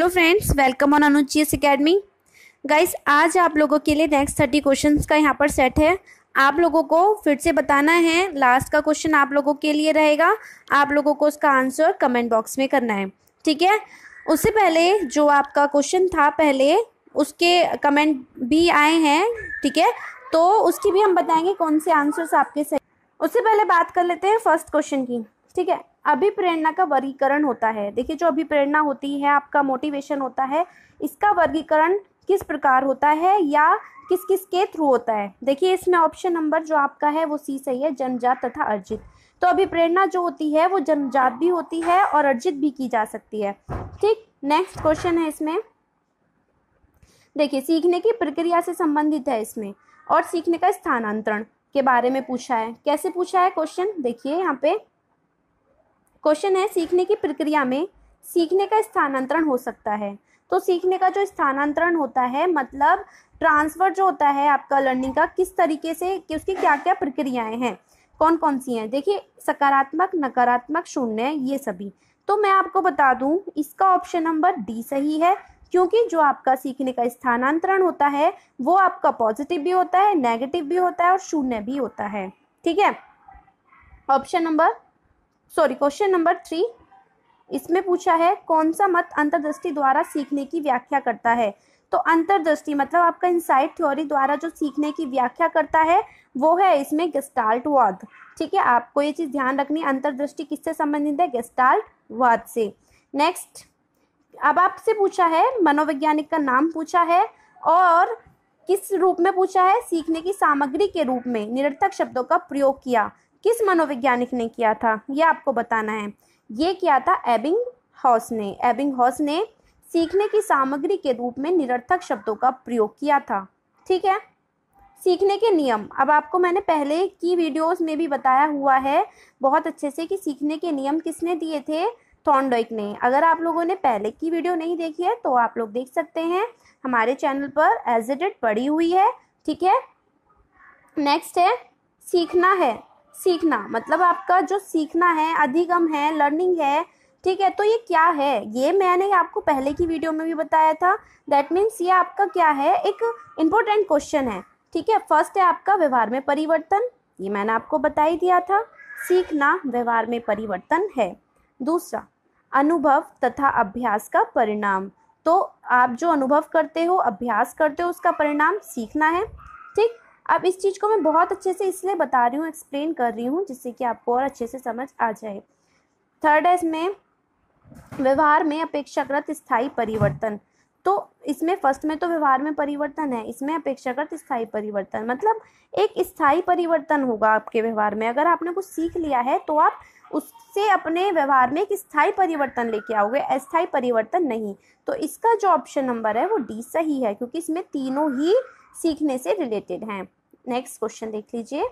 hello friends welcome on अनुचियस academy guys आज आप लोगों के लिए नेक्स्ट थर्टी क्वेश्चंस का यहाँ पर सेट है आप लोगों को फिर से बताना है लास्ट का क्वेश्चन आप लोगों के लिए रहेगा आप लोगों को उसका आंसर कमेंट बॉक्स में करना है ठीक है उससे पहले जो आपका क्वेश्चन था पहले उसके कमेंट भी आए हैं ठीक है तो उसकी भी हम बताएंगे कौन से आंसर्स आपके सही उससे पहले बात कर लेते हैं फर्स्ट क्वेश्चन की ठीक है अभिप्रेरणा का वर्गीकरण होता है देखिए जो अभिप्रेरणा होती है आपका मोटिवेशन होता है इसका वर्गीकरण किस प्रकार होता है या किस किस के थ्रू होता है देखिए इसमें ऑप्शन नंबर जो आपका है वो सी सही है जनजात तथा अर्जित तो अभिप्रेरणा जो होती है वो जनजात भी होती है और अर्जित भी की जा सकती है ठीक नेक्स्ट क्वेश्चन है इसमें देखिए सीखने की प्रक्रिया से संबंधित है इसमें और सीखने का स्थानांतरण के बारे में पूछा है कैसे पूछा है क्वेश्चन देखिए यहाँ पे क्वेश्चन है सीखने की प्रक्रिया में सीखने का स्थानांतरण हो सकता है तो सीखने का जो स्थानांतरण होता है मतलब ट्रांसफ़र जो होता है आपका लर्निंग का किस तरीके से कि उसकी क्या क्या प्रक्रियाएं हैं कौन कौन सी हैं देखिए सकारात्मक नकारात्मक शून्य ये सभी तो मैं आपको बता दूं इसका ऑप्शन नंबर डी सही है क्योंकि जो आपका सीखने का स्थानांतरण होता है वो आपका पॉजिटिव भी होता है नेगेटिव भी होता है और शून्य भी होता है ठीक है option number sorry question number three इसमें पूछा है कौन सा मत अंतर्दृष्टि द्वारा सीखने की व्याख्या करता है तो अंतर्दृष्टि मतलब आपका इंसाइट थ्योरी द्वारा जो सीखने की व्याख्या करता है वो है इसमें गेस्टाल्ट वाद ठीक है आपको ये चीज़ ध्यान रखनी अंतर्दृष्टि किससे संबंधित है गेस्टाल्ट वाद से नेक्स्ट अब आपसे पूछा है मनोवैज्ञानिक का नाम पूछा है और किस रूप में पूछा है सीखने की सामग्री के रूप में निरर्थक शब्दों का प्रयोग किया किस मनोवैज्ञानिक ने किया था यह आपको बताना है ये किया था एबिंग हॉस ने एबिंग हॉस ने सीखने की सामग्री के रूप में निरर्थक शब्दों का प्रयोग किया था ठीक है सीखने के नियम अब आपको मैंने पहले की वीडियोस में भी बताया हुआ है बहुत अच्छे से कि सीखने के नियम किसने दिए थे थॉन्डोइक ने अगर आप लोगों ने पहले की वीडियो नहीं देखी है तो आप लोग देख सकते हैं हमारे चैनल पर एजिडेड पड़ी हुई है ठीक है नेक्स्ट है सीखना है सीखना मतलब आपका जो सीखना है अधिगम है लर्निंग है ठीक है तो ये क्या है ये मैंने आपको पहले की वीडियो में भी बताया था दैट मीन्स ये आपका क्या है एक इम्पोर्टेंट क्वेश्चन है ठीक है फर्स्ट है आपका व्यवहार में परिवर्तन ये मैंने आपको बता ही दिया था सीखना व्यवहार में परिवर्तन है दूसरा अनुभव तथा अभ्यास का परिणाम तो आप जो अनुभव करते हो अभ्यास करते हो उसका परिणाम सीखना है ठीक अब इस चीज़ को मैं बहुत अच्छे से इसलिए बता रही हूँ एक्सप्लेन कर रही हूँ जिससे कि आपको और अच्छे से समझ आ जाए थर्ड है इसमें व्यवहार में अपेक्षाकृत स्थायी परिवर्तन तो इसमें फर्स्ट में तो व्यवहार में परिवर्तन है इसमें अपेक्षाकृत स्थायी परिवर्तन मतलब एक स्थायी परिवर्तन होगा आपके व्यवहार में अगर आपने कुछ सीख लिया है तो आप उससे अपने व्यवहार में एक स्थायी परिवर्तन लेके आओगे अस्थायी परिवर्तन नहीं तो इसका जो ऑप्शन नंबर है वो डी सही है क्योंकि इसमें तीनों ही सीखने से रिलेटेड हैं नेक्स्ट क्वेश्चन देख लीजिए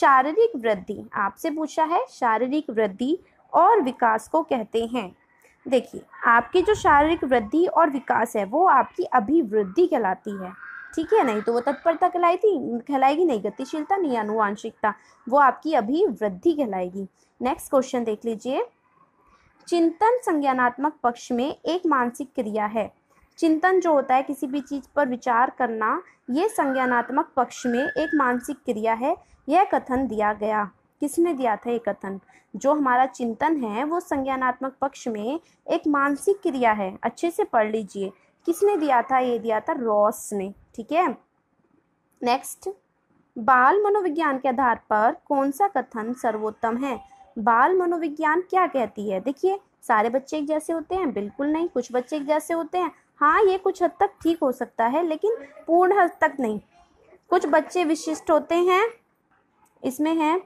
शारीरिक वृद्धि आपसे पूछा है शारीरिक वृद्धि और विकास को कहते हैं देखिए आपकी जो शारीरिक वृद्धि और विकास है वो आपकी अभिवृद्धि कहलाती है ठीक है नहीं तो वो तत्परता थी कहलाएगी नहीं गतिशीलता नहीं अनुवांशिकता वो आपकी अभिवृद्धि कहलाएगी नेक्स्ट क्वेश्चन देख लीजिए चिंतन संज्ञानात्मक पक्ष में एक मानसिक क्रिया है चिंतन जो होता है किसी भी चीज़ पर विचार करना ये संज्ञानात्मक पक्ष में एक मानसिक क्रिया है यह कथन दिया गया किसने दिया था ये कथन जो हमारा चिंतन है वो संज्ञानात्मक पक्ष में एक मानसिक क्रिया है अच्छे से पढ़ लीजिए किसने दिया था ये दिया था रॉस ने ठीक है नेक्स्ट बाल मनोविज्ञान के आधार पर कौन सा कथन सर्वोत्तम है बाल मनोविज्ञान क्या कहती है देखिए सारे बच्चे एक जैसे होते हैं बिल्कुल नहीं कुछ बच्चे एक जैसे होते हैं हाँ ये कुछ हद तक ठीक हो सकता है लेकिन पूर्ण हद तक नहीं कुछ बच्चे विशिष्ट होते हैं इसमें हैं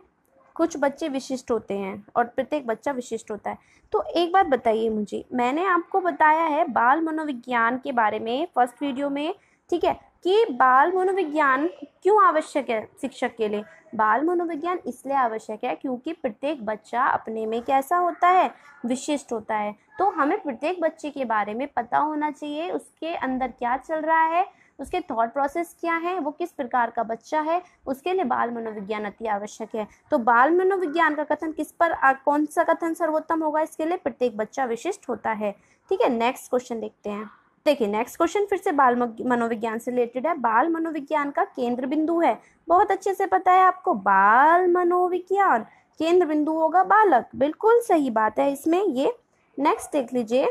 कुछ बच्चे विशिष्ट होते हैं और प्रत्येक बच्चा विशिष्ट होता है तो एक बात बताइए मुझे मैंने आपको बताया है बाल मनोविज्ञान के बारे में फर्स्ट वीडियो में ठीक है कि बाल मनोविज्ञान क्यों आवश्यक है शिक्षक के लिए बाल मनोविज्ञान इसलिए आवश्यक है क्योंकि प्रत्येक बच्चा अपने में कैसा होता है विशिष्ट होता है तो हमें प्रत्येक बच्चे के बारे में पता होना चाहिए उसके अंदर क्या चल रहा है उसके थॉट प्रोसेस क्या है वो किस प्रकार का बच्चा है उसके लिए बाल मनोविज्ञान अति आवश्यक है तो बाल मनोविज्ञान का कथन किस पर आ, कौन सा कथन सर्वोत्तम होगा इसके लिए प्रत्येक बच्चा विशिष्ट होता है ठीक है नेक्स्ट क्वेश्चन देखते हैं देखिए नेक्स्ट क्वेश्चन फिर से बाल मनोविज्ञान से रिलेटेड है बाल मनोविज्ञान का केंद्र बिंदु है बहुत अच्छे से पता है आपको बाल मनोविज्ञान केंद्र बिंदु होगा बालक बिल्कुल सही बात है इसमें ये नेक्स्ट देख लीजिए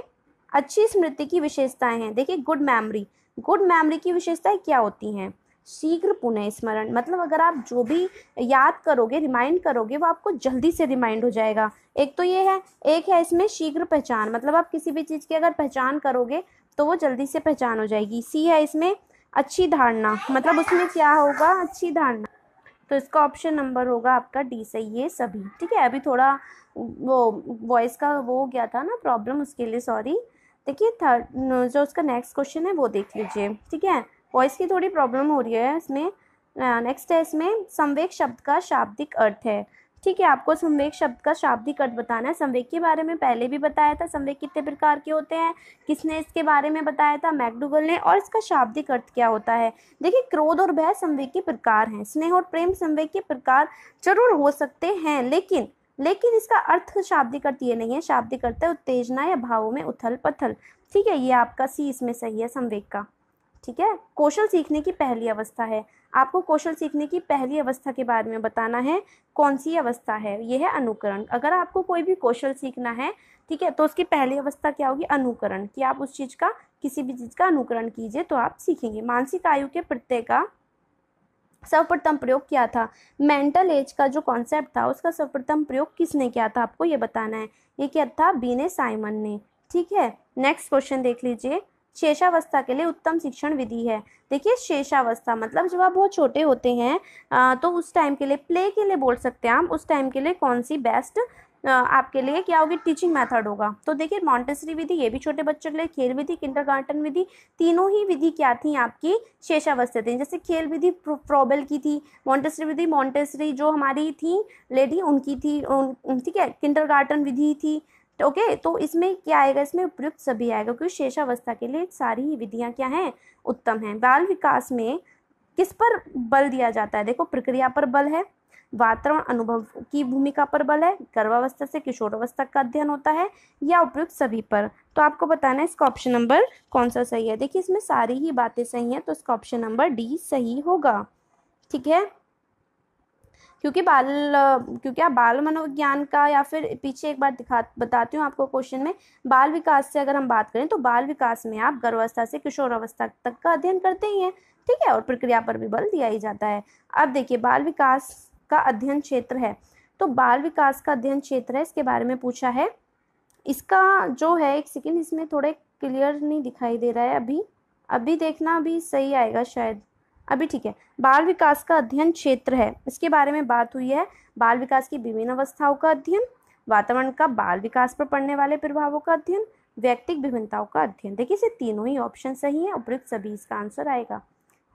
अच्छी स्मृति की विशेषताएं हैं देखिए गुड मेमोरी गुड मेमोरी की विशेषताएं क्या होती हैं शीघ्र पुनः स्मरण मतलब अगर आप जो भी याद करोगे रिमाइंड करोगे वो आपको जल्दी से रिमाइंड हो जाएगा एक तो ये है एक है इसमें शीघ्र पहचान मतलब आप किसी भी चीज़ की अगर पहचान करोगे तो वो जल्दी से पहचान हो जाएगी सी है इसमें अच्छी धारणा मतलब उसमें क्या होगा अच्छी धारणा तो इसका ऑप्शन नंबर होगा आपका डी सही है सभी ठीक है अभी थोड़ा वो वॉइस का वो हो गया था ना प्रॉब्लम उसके लिए सॉरी देखिए थर्ड जो उसका नेक्स्ट क्वेश्चन है वो देख लीजिए ठीक है वॉइस की थोड़ी प्रॉब्लम हो रही है इसमें नेक्स्ट है इसमें संवेक शब्द का शाब्दिक अर्थ है ठीक है आपको संवेक शब्द का शाब्दिक अर्थ बताना है संवेक के बारे में पहले भी बताया था संवेक कितने प्रकार के होते हैं किसने इसके बारे में बताया था मैकडूगल ने और इसका शाब्दिक अर्थ क्या होता है देखिए क्रोध और भय संवेक के प्रकार हैं स्नेह और प्रेम संवेक के प्रकार जरूर हो सकते हैं लेकिन लेकिन इसका अर्थ शाब्दिक अर्थ ये नहीं है शाब्दिक अर्थ है उत्तेजना या भावों में उथल पथल ठीक है ये आपका सी इसमें सही है संवेक का ठीक है कौशल सीखने की पहली अवस्था है आपको कौशल सीखने की पहली अवस्था के बारे में बताना है कौन सी अवस्था है यह है अनुकरण अगर आपको कोई भी कौशल सीखना है ठीक है तो उसकी पहली अवस्था क्या होगी अनुकरण कि आप उस चीज़ का किसी भी चीज़ का अनुकरण कीजिए तो आप सीखेंगे मानसिक आयु के प्रत्यय का सर्वप्रथम प्रयोग किया था मेंटल एज का जो कॉन्सेप्ट था उसका सर्वप्रथम प्रयोग किसने किया था आपको ये बताना है ये क्या था बीने साइमन ने ठीक है नेक्स्ट क्वेश्चन देख लीजिए शेषावस्था के लिए उत्तम शिक्षण विधि है देखिए शेषावस्था मतलब जब आप बहुत छोटे होते हैं आ, तो उस टाइम के लिए प्ले के लिए बोल सकते हैं हम उस टाइम के लिए कौन सी बेस्ट आपके लिए क्या होगी टीचिंग मेथड होगा तो देखिए मॉन्टेसरी विधि ये भी छोटे बच्चों के लिए खेल विधि किंडर गार्टन विधि तीनों ही विधि क्या थी आपकी शेषावस्था थी जैसे खेल विधि प्रोबेल की थी मॉन्टेसरी विधि मॉन्टेसरी जो हमारी थी लेडी उनकी थी ठीक है किंडरगार्टन विधि थी ओके तो इसमें क्या आएगा इसमें उपयुक्त सभी आएगा क्योंकि शेषावस्था के लिए सारी ही विधियाँ क्या हैं उत्तम हैं बाल विकास में किस पर बल दिया जाता है देखो प्रक्रिया पर बल है वातावरण अनुभव की भूमिका पर बल है गर्भावस्था से किशोरावस्था का अध्ययन होता है या उपयुक्त सभी पर तो आपको बताना है इसका ऑप्शन नंबर कौन सा सही है देखिए इसमें सारी ही बातें सही हैं तो इसका ऑप्शन नंबर डी सही होगा ठीक है क्योंकि बाल क्योंकि आप बाल मनोविज्ञान का या फिर पीछे एक बार दिखा बताती हूँ आपको क्वेश्चन में बाल विकास से अगर हम बात करें तो बाल विकास में आप गर्भावस्था से किशोर अवस्था तक का अध्ययन करते ही हैं ठीक है और प्रक्रिया पर भी बल दिया ही जाता है अब देखिए बाल विकास का अध्ययन क्षेत्र है तो बाल विकास का अध्ययन क्षेत्र है इसके बारे में पूछा है इसका जो है एक सेकेंड इसमें थोड़े क्लियर नहीं दिखाई दे रहा है अभी अभी देखना अभी सही आएगा शायद अभी ठीक है बाल विकास का अध्ययन क्षेत्र है इसके बारे में बात हुई है बाल विकास की विभिन्न अवस्थाओं का अध्ययन वातावरण का बाल विकास पर पड़ने वाले प्रभावों का अध्ययन व्यक्तिक विभिन्नताओं का अध्ययन देखिए इसे तीनों ही ऑप्शन सही है उपयुक्त सभी इसका आंसर आएगा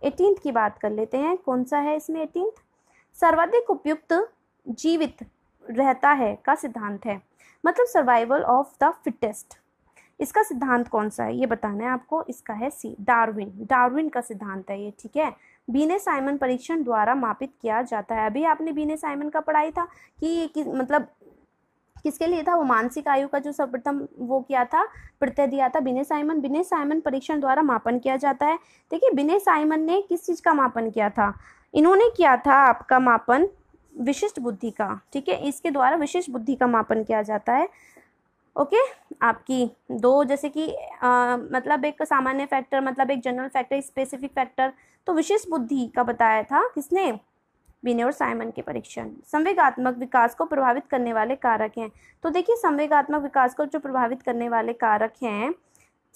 एटींथ की बात कर लेते हैं कौन सा है इसमें एटींथ सर्वाधिक उपयुक्त जीवित रहता है का सिद्धांत है मतलब सर्वाइवल ऑफ द फिटेस्ट इसका सिद्धांत कौन सा है ये बताना है आपको इसका है सी डार्विन डार्विन का सिद्धांत है ये ठीक है बीने साइमन परीक्षण द्वारा मापित किया जाता है अभी आपने बीने साइमन का पढ़ाई था कि ये कि, मतलब किसके लिए था वो मानसिक आयु का जो सर्वप्रथम वो किया था प्रत्यय दिया था बिने साइमन बिने साइमन परीक्षण द्वारा मापन किया जाता है देखिए बिने साइमन ने किस चीज़ का मापन किया था इन्होंने किया था आपका मापन विशिष्ट बुद्धि का ठीक है इसके द्वारा विशिष्ट बुद्धि का मापन किया जाता है ओके आपकी दो जैसे कि मतलब एक सामान्य फैक्टर मतलब एक जनरल फैक्टर स्पेसिफिक फैक्टर तो विशेष बुद्धि का बताया था किसने बिने और साइमन के परीक्षण संवेगात्मक विकास को प्रभावित करने वाले कारक हैं तो देखिए संवेगात्मक विकास को जो प्रभावित करने वाले कारक हैं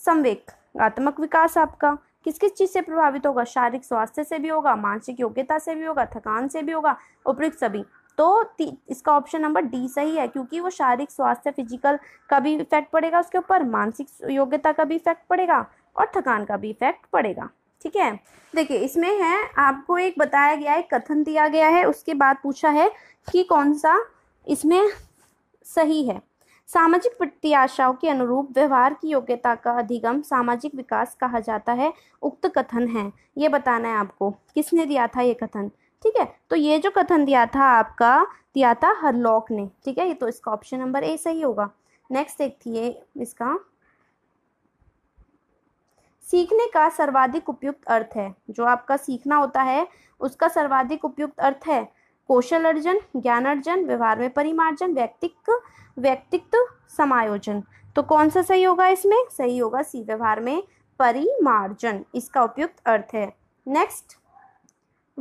संवेगात्मक विकास आपका किस किस चीज़ से प्रभावित होगा शारीरिक स्वास्थ्य से भी होगा मानसिक योग्यता से भी होगा थकान से भी होगा उपयुक्त सभी तो इसका ऑप्शन नंबर डी सही है क्योंकि वो शारीरिक स्वास्थ्य फिजिकल का भी इफेक्ट पड़ेगा उसके ऊपर मानसिक योग्यता का भी इफेक्ट पड़ेगा और थकान का भी इफेक्ट पड़ेगा ठीक है देखिए इसमें है आपको एक बताया गया है कथन दिया गया है उसके बाद पूछा है कि कौन सा इसमें सही है सामाजिक प्रत्याशाओं के अनुरूप व्यवहार की योग्यता का अधिगम सामाजिक विकास कहा जाता है उक्त कथन है ये बताना है आपको किसने दिया था ये कथन ठीक है तो ये जो कथन दिया था आपका दिया था हरलॉक ने ठीक है ये तो इसका ऑप्शन नंबर ए सही होगा नेक्स्ट देखिए इसका सीखने का सर्वाधिक उपयुक्त अर्थ है जो आपका सीखना होता है उसका सर्वाधिक उपयुक्त अर्थ है कौशल अर्जन ज्ञान अर्जन व्यवहार में परिमार्जन व्यक्तिक व्यक्तित्व समायोजन तो कौन सा सही होगा इसमें सही होगा सी व्यवहार में परिमार्जन इसका उपयुक्त अर्थ है नेक्स्ट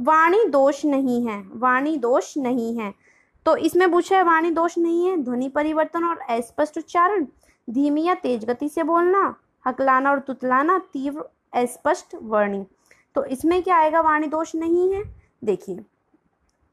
वाणी दोष नहीं है वाणी दोष नहीं है तो इसमें पूछा है वाणी दोष नहीं है ध्वनि परिवर्तन और अस्पष्ट उच्चारण धीमी या तेज गति से बोलना हकलाना और तुतलाना तीव्र अस्पष्ट वर्णी तो इसमें क्या आएगा वाणी दोष नहीं है देखिए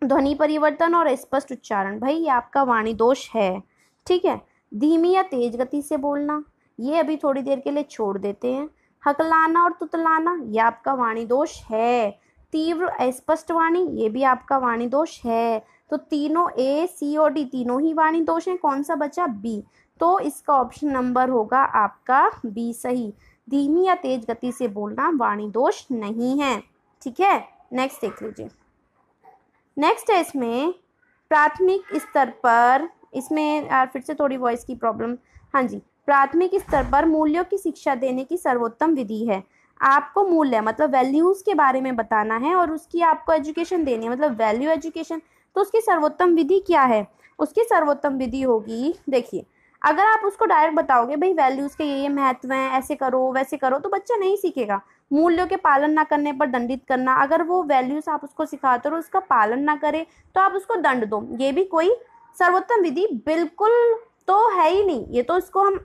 ध्वनि परिवर्तन और स्पष्ट उच्चारण भाई ये आपका वाणी दोष है ठीक है धीमी या तेज गति से बोलना ये अभी थोड़ी देर के लिए छोड़ देते हैं हकलाना और तुतलाना ये आपका वाणी दोष है तीव्र स्पष्ट वाणी ये भी आपका वाणी दोष है तो तीनों ए सी और डी तीनों ही वाणी दोष हैं कौन सा बचा बी तो इसका ऑप्शन नंबर होगा आपका बी सही धीमी या तेज गति से बोलना वाणी दोष नहीं है ठीक है नेक्स्ट देख लीजिए नेक्स्ट है इसमें प्राथमिक स्तर पर इसमें यार फिर से थोड़ी वॉइस की प्रॉब्लम हाँ जी प्राथमिक स्तर पर मूल्यों की शिक्षा देने की सर्वोत्तम विधि है आपको मूल्य मतलब वैल्यूज़ के बारे में बताना है और उसकी आपको एजुकेशन देनी है मतलब वैल्यू एजुकेशन तो उसकी सर्वोत्तम विधि क्या है उसकी सर्वोत्तम विधि होगी देखिए अगर आप उसको डायरेक्ट बताओगे भाई वैल्यूज़ के ये ये महत्व हैं ऐसे करो वैसे करो तो बच्चा नहीं सीखेगा मूल्यों के पालन ना करने पर दंडित करना अगर वो वैल्यूज़ आप उसको सिखाते हो और उसका पालन ना करे तो आप उसको दंड दो ये भी कोई सर्वोत्तम विधि बिल्कुल तो है ही नहीं ये तो इसको हम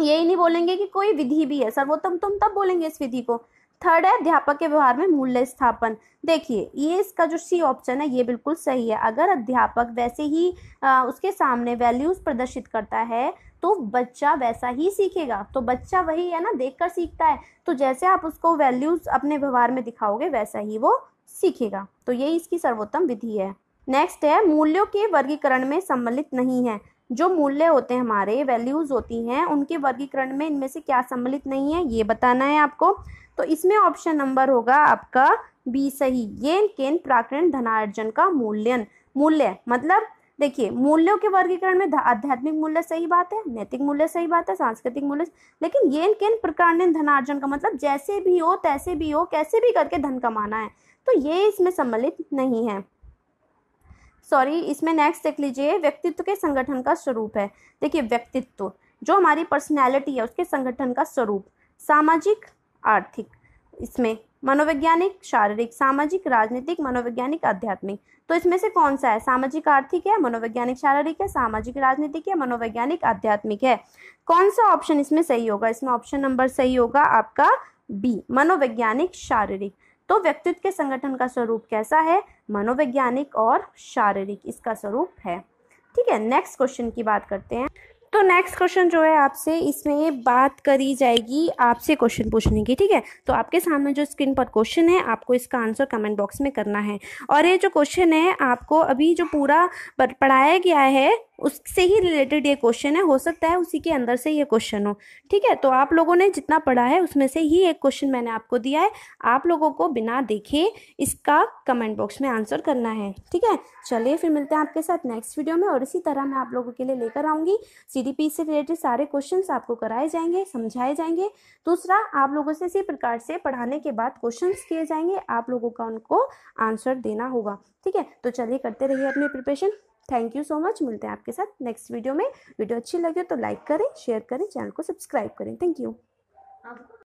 यही नहीं बोलेंगे कि कोई विधि भी है सर्वोत्तम तुम तब बोलेंगे इस विधि को थर्ड है अध्यापक के व्यवहार में मूल्य स्थापन देखिए ये इसका जो सी ऑप्शन है ये बिल्कुल सही है अगर अध्यापक वैसे ही आ, उसके सामने वैल्यूज़ प्रदर्शित करता है तो बच्चा वैसा ही सीखेगा तो बच्चा वही है ना देखकर सीखता है तो जैसे आप उसको वैल्यूज़ अपने व्यवहार में दिखाओगे वैसा ही वो सीखेगा तो यही इसकी सर्वोत्तम विधि है नेक्स्ट है मूल्यों के वर्गीकरण में सम्मिलित नहीं है जो मूल्य होते हैं हमारे वैल्यूज़ होती हैं उनके वर्गीकरण में इनमें से क्या सम्मिलित नहीं है ये बताना है आपको तो इसमें ऑप्शन नंबर होगा आपका बी सही ये केन प्राकरण धनार्जन का मूल्यन मूल्य मतलब देखिए मूल्यों के वर्गीकरण में आध्यात्मिक मूल्य सही बात है नैतिक मूल्य सही बात है सांस्कृतिक मूल्य लेकिन ये किन प्रकार धनार्जन का मतलब जैसे भी हो तैसे भी हो कैसे भी करके धन कमाना है तो ये इसमें सम्मिलित नहीं है सॉरी इसमें नेक्स्ट देख लीजिए व्यक्तित्व के संगठन का स्वरूप है देखिए व्यक्तित्व जो हमारी पर्सनैलिटी है उसके संगठन का स्वरूप सामाजिक आर्थिक इसमें मनोवैज्ञानिक शारीरिक सामाजिक राजनीतिक मनोवैज्ञानिक आध्यात्मिक तो इसमें से कौन सा है सामाजिक आर्थिक है मनोवैज्ञानिक शारीरिक है सामाजिक राजनीतिक है मनोवैज्ञानिक आध्यात्मिक है कौन सा ऑप्शन इसमें सही होगा इसमें ऑप्शन नंबर सही होगा आपका बी मनोवैज्ञानिक शारीरिक तो व्यक्तित्व के संगठन का स्वरूप कैसा है मनोवैज्ञानिक और शारीरिक इसका स्वरूप है ठीक है नेक्स्ट क्वेश्चन की बात करते हैं तो नेक्स्ट क्वेश्चन जो है आपसे इसमें बात करी जाएगी आपसे क्वेश्चन पूछने की ठीक है तो आपके सामने जो स्क्रीन पर क्वेश्चन है आपको इसका आंसर कमेंट बॉक्स में करना है और ये जो क्वेश्चन है आपको अभी जो पूरा पढ़ाया गया है उससे ही रिलेटेड ये क्वेश्चन है हो सकता है उसी के अंदर से ये क्वेश्चन हो ठीक है तो आप लोगों ने जितना पढ़ा है उसमें से ही एक क्वेश्चन मैंने आपको दिया है आप लोगों को बिना देखे इसका कमेंट बॉक्स में आंसर करना है ठीक है चलिए फिर मिलते हैं आपके साथ नेक्स्ट वीडियो में और इसी तरह मैं आप लोगों के लिए लेकर आऊँगी सी से रिलेटेड सारे क्वेश्चन आपको कराए जाएंगे समझाए जाएंगे दूसरा आप लोगों से इसी प्रकार से पढ़ाने के बाद क्वेश्चन किए जाएंगे आप लोगों का उनको आंसर देना होगा ठीक है तो चलिए करते रहिए अपनी preparation thank you so much मिलते हैं आपके साथ नेक्स्ट वीडियो में वीडियो अच्छी लगे तो लाइक करें शेयर करें चैनल को सब्सक्राइब करें थैंक यू